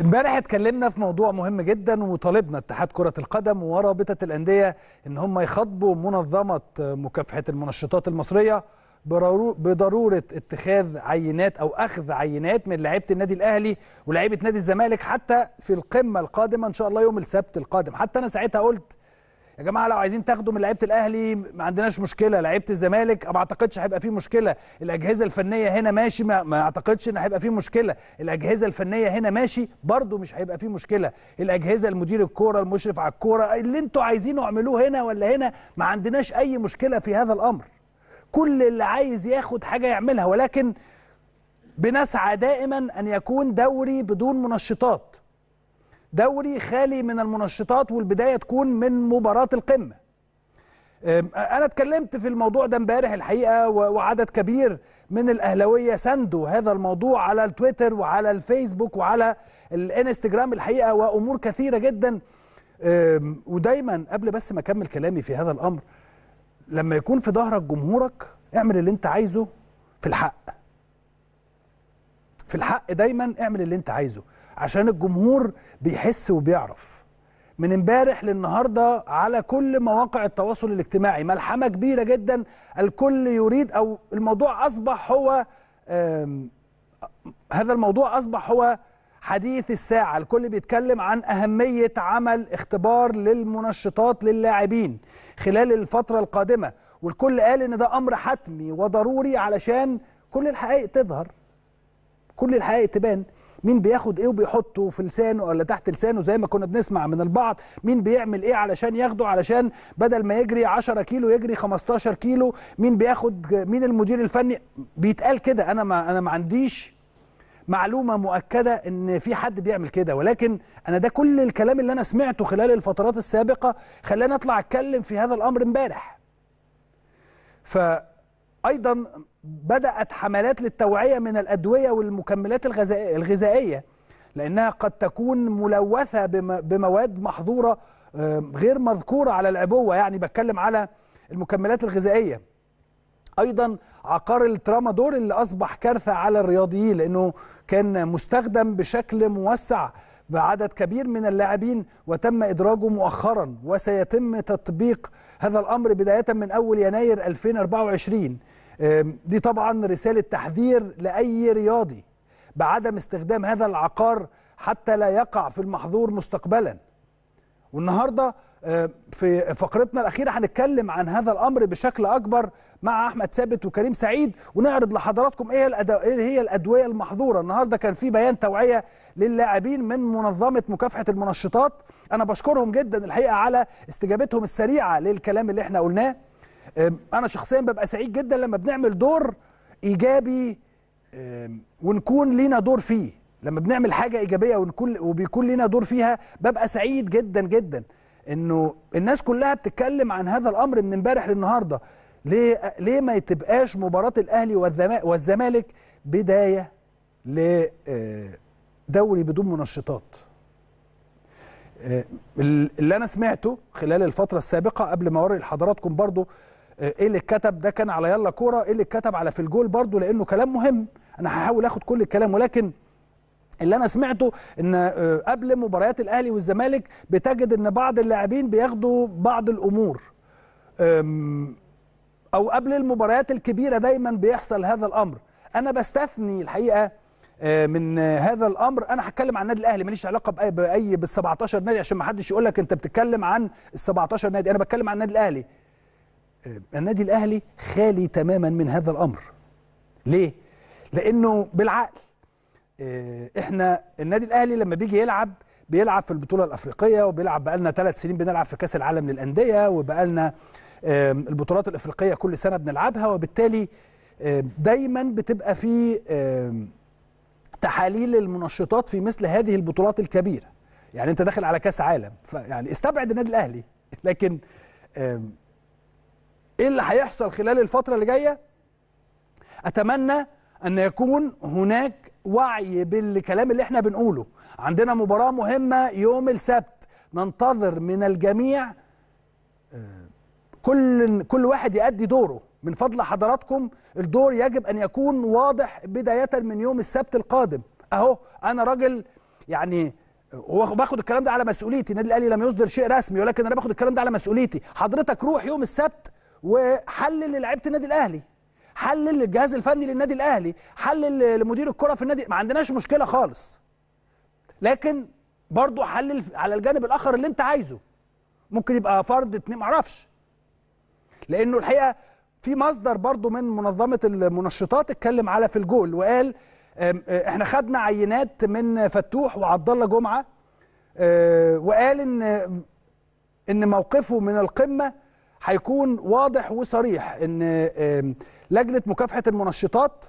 امبارح اتكلمنا في موضوع مهم جدا وطالبنا اتحاد كرة القدم ورابطة الأندية إن هم يخاطبوا منظمة مكافحة المنشطات المصرية بضرورة اتخاذ عينات أو أخذ عينات من لعيبة النادي الأهلي ولاعيبة نادي الزمالك حتى في القمة القادمة إن شاء الله يوم السبت القادم حتى أنا ساعتها قلت يا جماعه لو عايزين تاخدوا من لعيبه الاهلي ما عندناش مشكله لعيبه الزمالك ما اعتقدش هيبقى فيه مشكله الاجهزه الفنيه هنا ماشي ما, ما اعتقدش ان هيبقى فيه مشكله الاجهزه الفنيه هنا ماشي برده مش هيبقى فيه مشكله الاجهزه المدير الكوره المشرف على الكوره اللي انتوا عايزينه اعملوه هنا ولا هنا ما عندناش اي مشكله في هذا الامر كل اللي عايز ياخد حاجه يعملها ولكن بنسعى دائما ان يكون دوري بدون منشطات دوري خالي من المنشطات والبدايه تكون من مباراه القمه انا اتكلمت في الموضوع ده امبارح الحقيقه وعدد كبير من الاهلاويه سندوا هذا الموضوع على التويتر وعلى الفيسبوك وعلى الانستجرام الحقيقه وامور كثيره جدا ودايما قبل بس ما اكمل كلامي في هذا الامر لما يكون في ظهرك جمهورك اعمل اللي انت عايزه في الحق في الحق دايما اعمل اللي انت عايزه عشان الجمهور بيحس وبيعرف من امبارح للنهارده على كل مواقع التواصل الاجتماعي ملحمه كبيره جدا الكل يريد او الموضوع اصبح هو هذا الموضوع اصبح هو حديث الساعه الكل بيتكلم عن اهميه عمل اختبار للمنشطات للاعبين خلال الفتره القادمه والكل قال ان ده امر حتمي وضروري علشان كل الحقائق تظهر كل الحقائق تبان مين بياخد ايه وبيحطه في لسانه ولا تحت لسانه زي ما كنا بنسمع من البعض مين بيعمل ايه علشان ياخده علشان بدل ما يجري 10 كيلو يجري 15 كيلو مين بياخد مين المدير الفني بيتقال كده انا ما انا ما عنديش معلومه مؤكده ان في حد بيعمل كده ولكن انا ده كل الكلام اللي انا سمعته خلال الفترات السابقه خلاني اطلع اتكلم في هذا الامر امبارح ف ايضا بدات حملات للتوعيه من الادويه والمكملات الغذائيه لانها قد تكون ملوثه بمواد محظوره غير مذكوره على العبوه يعني بتكلم على المكملات الغذائيه ايضا عقار الترامادور اللي اصبح كارثه على الرياضيين لانه كان مستخدم بشكل موسع بعدد كبير من اللاعبين وتم إدراجه مؤخرا وسيتم تطبيق هذا الأمر بداية من أول يناير 2024 دي طبعا رسالة تحذير لأي رياضي بعدم استخدام هذا العقار حتى لا يقع في المحظور مستقبلا والنهارده في فقرتنا الأخيرة هنتكلم عن هذا الأمر بشكل أكبر مع أحمد ثابت وكريم سعيد ونعرض لحضراتكم إيه, الأدو... إيه هي الأدوية المحظورة النهاردة كان في بيان توعية للاعبين من منظمة مكافحة المنشطات أنا بشكرهم جدا الحقيقة على استجابتهم السريعة للكلام اللي احنا قلناه انا شخصيا ببقى سعيد جدا لما بنعمل دور ايجابي ونكون لينا دور فيه لما بنعمل حاجه ايجابيه ونكون وبيكون لينا دور فيها ببقى سعيد جدا جدا انه الناس كلها بتتكلم عن هذا الامر من امبارح للنهارده ليه ليه ما تبقاش مباراه الاهلي والزمالك بدايه لدوري أه، بدون منشطات أه، اللي انا سمعته خلال الفتره السابقه قبل ما اوري لحضراتكم برضو ايه اللي اتكتب ده كان على يلا كوره ايه اللي اتكتب على في الجول برضو لانه كلام مهم انا هحاول اخد كل الكلام ولكن اللي انا سمعته ان آه، قبل مباريات الاهلي والزمالك بتجد ان بعض اللاعبين بياخدوا بعض الامور او قبل المباريات الكبيره دايما بيحصل هذا الامر انا بستثني الحقيقه آه، من آه، هذا الامر انا هتكلم عن النادي الاهلي ماليش علاقه باي باي بال 17 نادي عشان ما حدش يقول لك انت بتتكلم عن ال 17 نادي انا بتكلم عن النادي الاهلي النادي الاهلي خالي تماما من هذا الامر ليه لانه بالعقل آه، احنا النادي الاهلي لما بيجي يلعب بيلعب في البطوله الافريقيه وبيلعب بقالنا ثلاث سنين بنلعب في كاس العالم للانديه وبقالنا البطولات الافريقيه كل سنه بنلعبها وبالتالي دايما بتبقى في تحاليل المنشطات في مثل هذه البطولات الكبيره يعني انت داخل على كاس عالم يعني استبعد النادي الاهلي لكن ايه اللي هيحصل خلال الفتره اللي جايه اتمنى ان يكون هناك وعي بالكلام اللي احنا بنقوله عندنا مباراه مهمه يوم السبت ننتظر من الجميع آه، كل كل واحد يأدي دوره من فضل حضراتكم الدور يجب ان يكون واضح بدايه من يوم السبت القادم اهو انا راجل يعني آه، باخد الكلام ده على مسؤوليتي النادي الاهلي لم يصدر شيء رسمي ولكن انا باخد الكلام ده على مسؤوليتي حضرتك روح يوم السبت وحلل لعيبه النادي الاهلي حلل الجهاز الفني للنادي الاهلي حلل لمدير الكره في النادي ما عندناش مشكله خالص لكن برضه حلل على الجانب الاخر اللي انت عايزه ممكن يبقى فرد اتنين معرفش لانه الحقيقه في مصدر برضه من منظمه المنشطات اتكلم على في الجول وقال آه، احنا خدنا عينات من فتوح وعبد الله جمعه آه، وقال ان ان موقفه من القمه هيكون واضح وصريح ان لجنه مكافحه المنشطات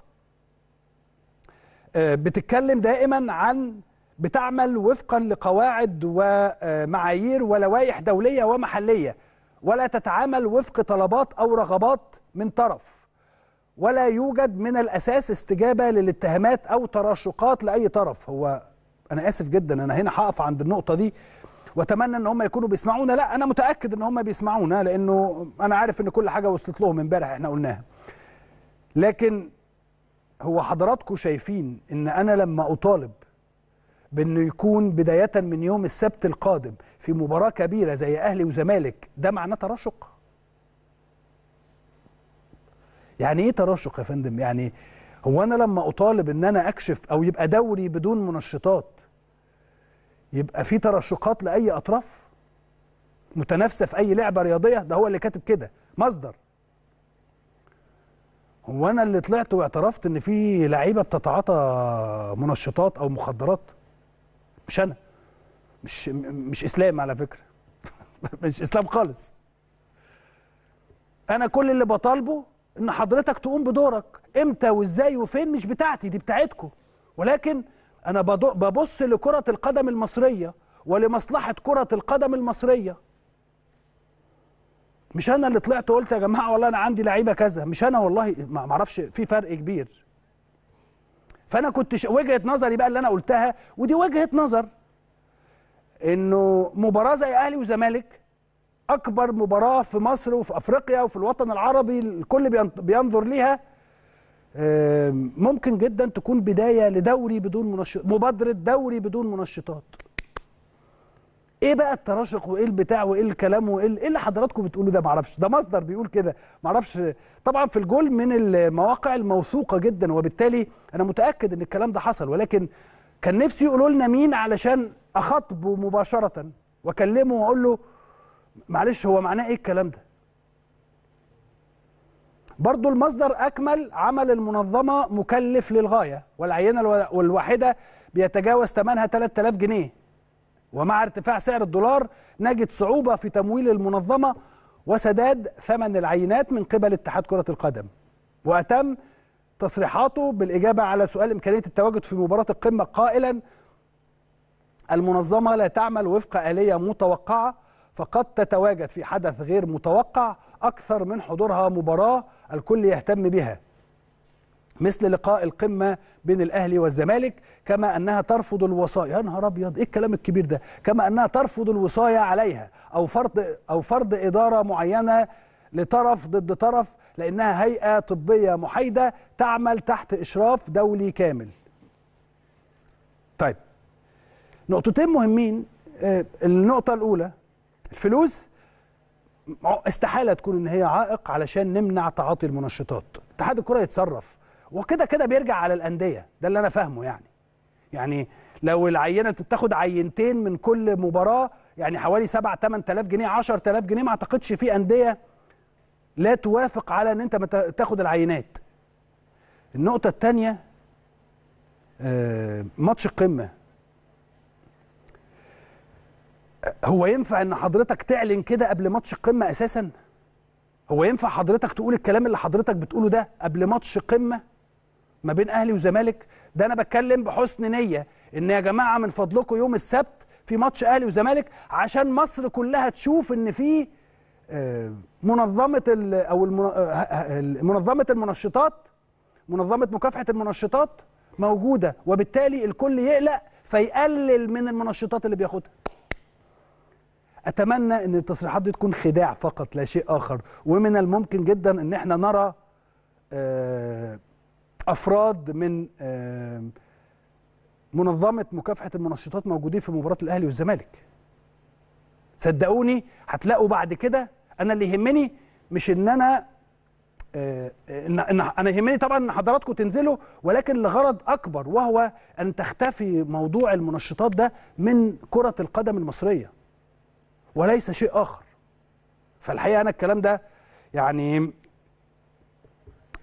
بتتكلم دائما عن بتعمل وفقا لقواعد ومعايير ولوائح دوليه ومحليه ولا تتعامل وفق طلبات او رغبات من طرف ولا يوجد من الاساس استجابه للاتهامات او تراشقات لاي طرف هو انا اسف جدا انا هنا هقف عند النقطه دي واتمنى ان هم يكونوا بيسمعونا لا انا متاكد ان هم بيسمعونا لانه انا عارف ان كل حاجه وصلت لهم امبارح احنا قلناها لكن هو حضراتكم شايفين ان انا لما اطالب بانه يكون بدايه من يوم السبت القادم في مباراه كبيره زي اهلي وزمالك ده معناه تراشق يعني ايه تراشق يا فندم يعني هو انا لما اطالب ان انا اكشف او يبقى دوري بدون منشطات يبقى في ترشقات لاي اطراف متنافسه في اي لعبه رياضيه ده هو اللي كاتب كده مصدر هو انا اللي طلعت واعترفت ان في لعيبه بتتعاطى منشطات او مخدرات مش انا مش مش اسلام على فكره مش اسلام خالص انا كل اللي بطالبه ان حضرتك تقوم بدورك امتى وازاي وفين مش بتاعتي دي بتاعتكم ولكن انا ببص لكره القدم المصريه ولمصلحه كره القدم المصريه مش انا اللي طلعت وقلت يا جماعه والله انا عندي لعيبه كذا مش انا والله ما اعرفش في فرق كبير فانا كنت ش... وجهه نظري بقى اللي انا قلتها ودي وجهه نظر انه مباراه زي اهلي وزمالك اكبر مباراه في مصر وفي افريقيا وفي الوطن العربي الكل بينظر ليها ممكن جدا تكون بدايه لدوري بدون منشط مبادره دوري بدون منشطات ايه بقى التراشق وايه البتاع وايه الكلام وايه إيه اللي حضراتكم بتقولوا ده معرفش ده مصدر بيقول كده معرفش طبعا في الجول من المواقع الموثوقه جدا وبالتالي انا متاكد ان الكلام ده حصل ولكن كان نفسي يقولوا لنا مين علشان اخاطبه مباشره واكلمه واقول له معلش هو معناه ايه الكلام ده برضو المصدر أكمل عمل المنظمة مكلف للغاية والعينة الواحدة بيتجاوز ثمنها 3000 جنيه ومع ارتفاع سعر الدولار نجد صعوبة في تمويل المنظمة وسداد ثمن العينات من قبل اتحاد كرة القدم وأتم تصريحاته بالإجابة على سؤال إمكانية التواجد في مباراة القمة قائلا المنظمة لا تعمل وفق آلية متوقعة فقد تتواجد في حدث غير متوقع أكثر من حضورها مباراة الكل يهتم بها مثل لقاء القمه بين الاهلي والزمالك كما انها ترفض الوصايا يا نهار ابيض ايه الكلام الكبير ده كما انها ترفض الوصايه عليها او فرض او فرض اداره معينه لطرف ضد طرف لانها هيئه طبيه محايده تعمل تحت اشراف دولي كامل طيب نقطتين مهمين آه، النقطه الاولى الفلوس استحاله تكون ان هي عائق علشان نمنع تعاطي المنشطات اتحاد الكره يتصرف وكده كده بيرجع على الانديه ده اللي انا فاهمه يعني يعني لو العينه بتاخد عينتين من كل مباراه يعني حوالي 7 8000 جنيه 10000 جنيه ما اعتقدش في انديه لا توافق على ان انت تاخد العينات النقطه الثانيه آه، ماتش القمه هو ينفع ان حضرتك تعلن كده قبل ماتش القمه اساسا هو ينفع حضرتك تقول الكلام اللي حضرتك بتقوله ده قبل ماتش قمه ما بين اهلي وزمالك ده انا بتكلم بحسن نيه ان يا جماعه من فضلكم يوم السبت في ماتش اهلي وزمالك عشان مصر كلها تشوف ان في آه، منظمه او آه، منظمه المنشطات منظمه مكافحه المنشطات موجوده وبالتالي الكل يقلق فيقلل من المنشطات اللي بياخدها اتمنى ان التصريحات دي تكون خداع فقط لا شيء اخر ومن الممكن جدا ان احنا نرى آه، افراد من آه، منظمه مكافحه المنشطات موجودين في مباراه الاهلي والزمالك صدقوني هتلاقوا بعد كده انا اللي يهمني مش ان انا آه، إن انا يهمني طبعا ان حضراتكم تنزلوا ولكن لغرض اكبر وهو ان تختفي موضوع المنشطات ده من كره القدم المصريه وليس شيء آخر فالحقيقة أنا الكلام ده يعني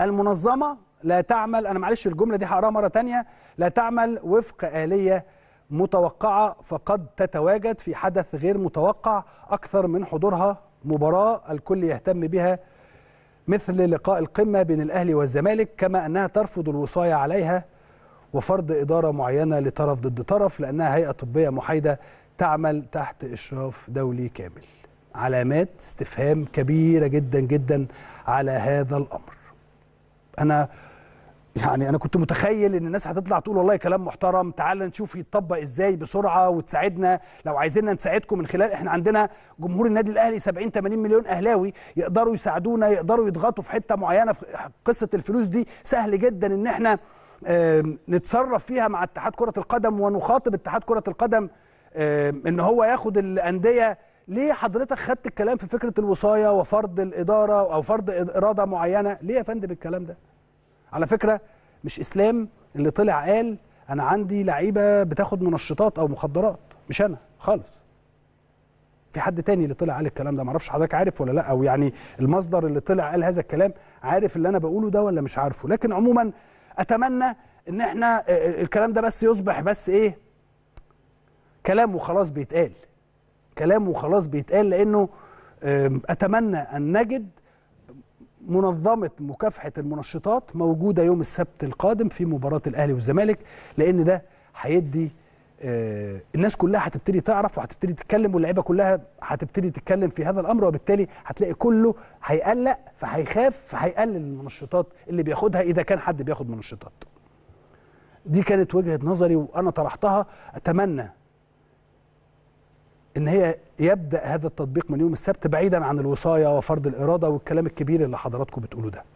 المنظمة لا تعمل أنا معلش الجملة دي هقراها مرة ثانيه لا تعمل وفق آلية متوقعة فقد تتواجد في حدث غير متوقع أكثر من حضورها مباراة الكل يهتم بها مثل لقاء القمة بين الأهلي والزمالك كما أنها ترفض الوصاية عليها وفرض إدارة معينة لطرف ضد طرف لأنها هيئة طبية محايدة تعمل تحت إشراف دولي كامل علامات استفهام كبيرة جدا جدا على هذا الأمر أنا يعني أنا كنت متخيل إن الناس هتطلع تقول والله كلام محترم تعال نشوف يتطبق إزاي بسرعة وتساعدنا لو عايزيننا نساعدكم من خلال إحنا عندنا جمهور النادي الأهلي 70 80 مليون أهلاوي يقدروا يساعدونا يقدروا يضغطوا في حتة معينة في قصة الفلوس دي سهل جدا إن إحنا نتصرف فيها مع اتحاد كرة القدم ونخاطب اتحاد كرة القدم ان هو ياخد الانديه ليه حضرتك خدت الكلام في فكره الوصايه وفرض الاداره او فرض اراده معينه ليه يا فندم الكلام ده على فكره مش اسلام اللي طلع قال انا عندي لعيبه بتاخد منشطات او مخدرات مش انا خالص في حد تاني اللي طلع قال الكلام ده معرفش حضرتك عارف ولا لا او يعني المصدر اللي طلع قال هذا الكلام عارف اللي انا بقوله ده ولا مش عارفه لكن عموما اتمنى ان احنا آه، آه، الكلام ده بس يصبح بس ايه كلامه خلاص بيتقال كلامه خلاص بيتقال لانه اتمنى ان نجد منظمه مكافحه المنشطات موجوده يوم السبت القادم في مباراه الاهلي والزمالك لان ده هيدي آه، الناس كلها هتبتدي تعرف وهتبتدي تتكلم واللعيبه كلها هتبتدي تتكلم في هذا الامر وبالتالي هتلاقي كله هيقلق فهيخاف فهيقلل المنشطات اللي بياخدها اذا كان حد بياخد منشطات. دي كانت وجهه نظري وانا طرحتها اتمنى ان هي يبدا هذا التطبيق من يوم السبت بعيدا عن الوصايه وفرض الاراده والكلام الكبير اللي حضراتكم بتقولوا ده